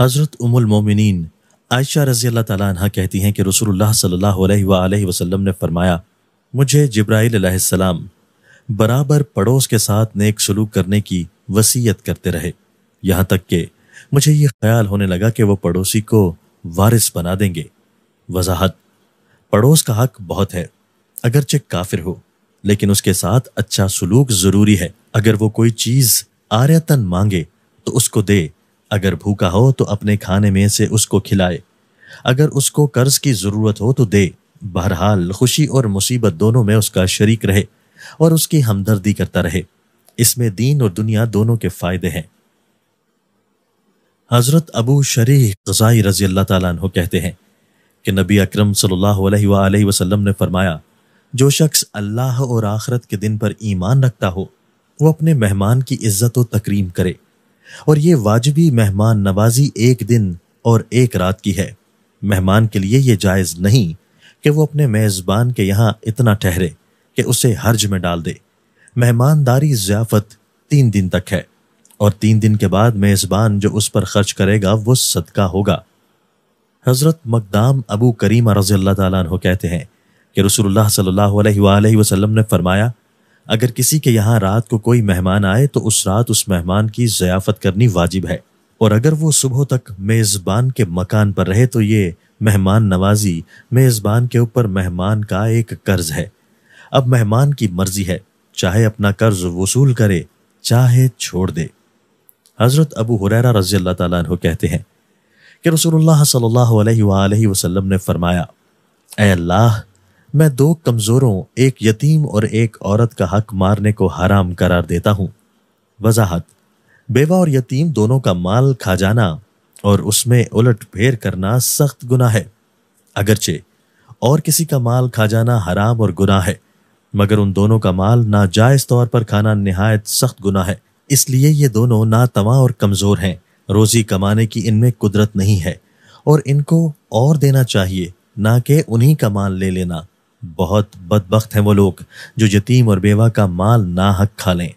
हज़रत उमुल मोमिनीन आयशा रज़ी अल्लाह तह कहती हैं कि रसूलुल्लाह सल्लल्लाहु अलैहि वसल्लम ने फरमाया मुझे जब्राईसम बराबर पड़ोस के साथ नेक सलूक करने की वसीयत करते रहे यहाँ तक कि मुझे ये ख्याल होने लगा कि वो पड़ोसी को वारिस बना देंगे वजाहत पड़ोस का हक बहुत है अगरचे काफिर हो लेकिन उसके साथ अच्छा सलूक ज़रूरी है अगर वो कोई चीज़ आर्यतन मांगे तो उसको दे अगर भूखा हो तो अपने खाने में से उसको खिलाए अगर उसको कर्ज की ज़रूरत हो तो दे बहरहाल खुशी और मुसीबत दोनों में उसका शरीक रहे और उसकी हमदर्दी करता रहे इसमें दीन और दुनिया दोनों के फायदे हैं हज़रत अबू शरी गजाई रजी अल्लाह तु कहते हैं कि नबी अकरम सल्लल्लाहु अलैहि वसल्लम ने फरमाया जो शख्स अल्लाह और आखरत के दिन पर ईमान रखता हो वो अपने मेहमान की इज्जत व तकरीम करे और ये वाजबी मेहमान नवाजी एक दिन और एक रात की है मेहमान के लिए यह जायज़ नहीं कि वो अपने मेज़बान के यहां इतना ठहरे कि उसे हर्ज में डाल दे मेहमानदारी ज़ियाफ़त तीन दिन तक है और तीन दिन के बाद मेज़बान जो उस पर खर्च करेगा वो सदका होगा हज़रत मकदाम अबू करीमा रज़ी अल्लाह हैं कि रसूल सल्ला वसलम ने फरमाया अगर किसी के यहाँ रात को कोई मेहमान आए तो उस रात उस मेहमान की जयाफत करनी वाजिब है और अगर वो सुबह तक मेज़बान के मकान पर रहे तो ये मेहमान नवाजी मेज़बान के ऊपर मेहमान का एक कर्ज है अब मेहमान की मर्जी है चाहे अपना कर्ज वसूल करे चाहे छोड़ दे हज़रत अबू हुरैरा रजी अल्लाह तु कहते हैं कि रसूलुल्लाह सल्लल्लाहु अलैहि वसल्लम ने फरमाया अल्लाह मैं दो कमजोरों एक यतीम और एक औरत का हक मारने को हराम करार देता हूँ वजाहत बेवा और यतीम दोनों का माल खा जाना और उसमें उलट फेर करना सख्त गुना है अगरचे और किसी का माल खा जाना हराम और गुना है मगर उन दोनों का माल नाजायज तौर पर खाना नहायत सख्त गुना है इसलिए ये दोनों नातवा और कमज़ोर हैं रोज़ी कमाने की इनमें कुदरत नहीं है और इनको और देना चाहिए ना कि उन्हीं का माल ले लेना बहुत बदबخت हैं वो लोग जो यतीम और बेवा का माल ना हक खा लें